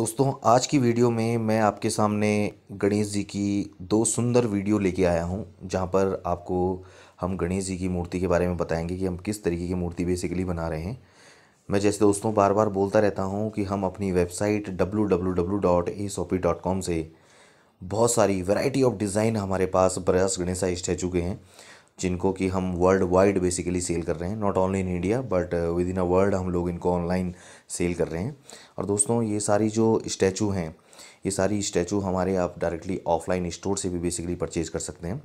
दोस्तों आज की वीडियो में मैं आपके सामने गणेश जी की दो सुंदर वीडियो लेके आया हूँ जहाँ पर आपको हम गणेश जी की मूर्ति के बारे में बताएंगे कि हम किस तरीके की मूर्ति बेसिकली बना रहे हैं मैं जैसे दोस्तों बार बार बोलता रहता हूँ कि हम अपनी वेबसाइट www.asopi.com से बहुत सारी वैरायटी ऑफ डिज़ाइन हमारे पास ब्रयास गणेशा स्टैचू के हैं जिनको कि हम वर्ल्ड वाइड बेसिकली सेल कर रहे हैं not only in India but within a world हम लोग इनको ऑनलाइन सेल कर रहे हैं और दोस्तों ये सारी जो स्टैचू हैं ये सारी स्टैचू हमारे आप डायरेक्टली ऑफलाइन स्टोर से भी बेसिकली परचेज कर सकते हैं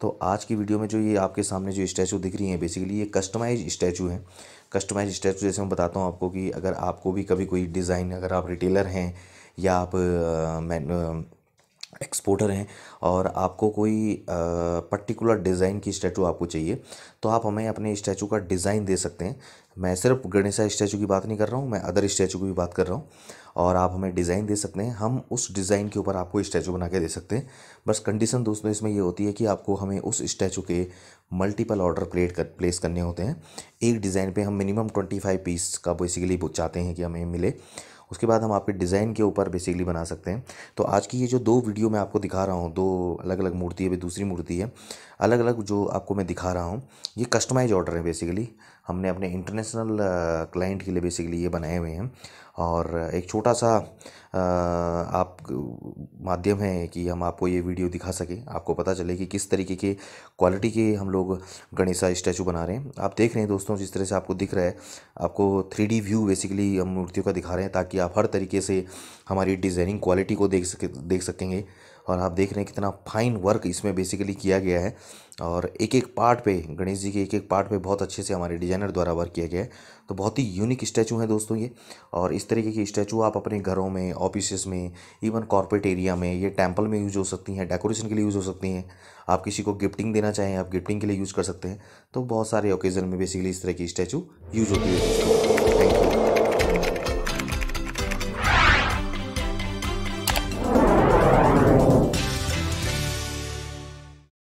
तो आज की वीडियो में जो ये आपके सामने जो स्टैचू दिख रही है बेसिकली ये कस्टमाइज स्टैचू हैं कस्टमाइज स्टैचू जैसे मैं बताता हूँ आपको कि अगर आपको भी कभी कोई डिज़ाइन अगर आप रिटेलर हैं या आप मैन uh, एक्सपोर्टर हैं और आपको कोई पर्टिकुलर डिज़ाइन की स्टैचू आपको चाहिए तो आप हमें अपने स्टैचू का डिज़ाइन दे सकते हैं मैं सिर्फ गणेशा स्टैचू की बात नहीं कर रहा हूँ मैं अदर स्टैचू की भी बात कर रहा हूँ और आप हमें डिज़ाइन दे सकते हैं हम उस डिज़ाइन के ऊपर आपको स्टैचू बना के दे सकते हैं बस कंडीशन दोस्तों इसमें ये होती है कि आपको हमें उस स्टैचू के मल्टीपल ऑर्डर क्रिएट कर प्लेस करने होते हैं एक डिज़ाइन पे हम मिनिमम ट्वेंटी फाइव पीस का बेसिकली चाहते हैं कि हमें मिले उसके बाद हम आपके डिज़ाइन के ऊपर बेसिकली बना सकते हैं तो आज की ये जो दो वीडियो मैं आपको दिखा रहा हूँ दो अलग अलग मूर्ति है दूसरी मूर्ति है अलग अलग जो आपको मैं दिखा रहा हूँ ये कस्टमाइज ऑर्डर है बेसिकली हमने अपने इंटरनेशनल क्लाइंट के लिए बेसिकली ये बनाए हुए हैं और एक छोटा सा आप माध्यम है कि हम आपको ये वीडियो दिखा सकें आपको पता चले कि किस तरीके के क्वालिटी के हम लोग गणेशा स्टैचू बना रहे हैं आप देख रहे हैं दोस्तों जिस तरह से आपको दिख रहा है आपको थ्री व्यू बेसिकली हम मूर्तियों का दिखा रहे हैं ताकि आप हर तरीके से हमारी डिज़ाइनिंग क्वालिटी को देख सके देख सकेंगे और आप देख रहे हैं कितना फाइन वर्क इसमें बेसिकली किया गया है और एक एक पार्ट पे गणेश जी के एक एक पार्ट पे बहुत अच्छे से हमारे डिज़ाइनर द्वारा वर्क किया गया है तो बहुत ही यूनिक स्टैचू हैं दोस्तों ये और इस तरीके की स्टैचू आप अपने घरों में ऑफिस में इवन कॉरपोरेट एरिया में ये टेम्पल में यूज़ हो सकती हैं डेकोरेशन के लिए यूज़ हो सकती हैं आप किसी को गिफ्टिंग देना चाहें आप गिफ्टिंग के लिए यूज़ कर सकते हैं तो बहुत सारे ओकेज़न में बेसिकली इस तरह की स्टैचू यूज़ होती है थैंक यू